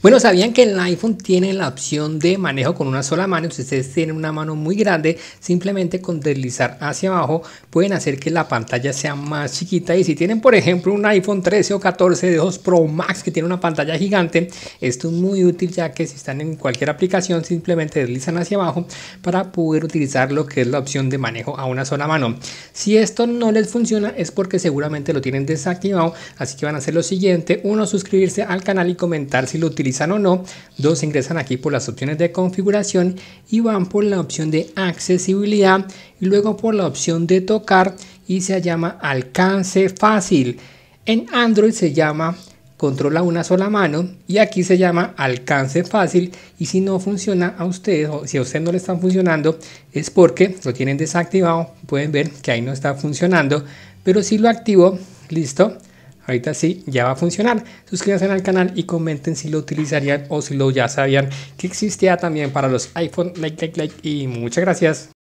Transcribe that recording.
Bueno, ¿sabían que el iPhone tiene la opción de manejo con una sola mano? Si ustedes tienen una mano muy grande, simplemente con deslizar hacia abajo pueden hacer que la pantalla sea más chiquita. Y si tienen, por ejemplo, un iPhone 13 o 14 de 2 Pro Max que tiene una pantalla gigante, esto es muy útil ya que si están en cualquier aplicación, simplemente deslizan hacia abajo para poder utilizar lo que es la opción de manejo a una sola mano. Si esto no les funciona es porque seguramente lo tienen desactivado, así que van a hacer lo siguiente. Uno, suscribirse al canal y comentar si lo utilizan o no. Dos, ingresan aquí por las opciones de configuración y van por la opción de accesibilidad y luego por la opción de tocar y se llama alcance fácil. En Android se llama controla una sola mano y aquí se llama alcance fácil y si no funciona a ustedes o si a ustedes no le están funcionando es porque lo tienen desactivado pueden ver que ahí no está funcionando pero si lo activo listo Ahorita sí, ya va a funcionar. Suscríbanse al canal y comenten si lo utilizarían o si lo ya sabían que existía también para los iPhone. Like, like, like y muchas gracias.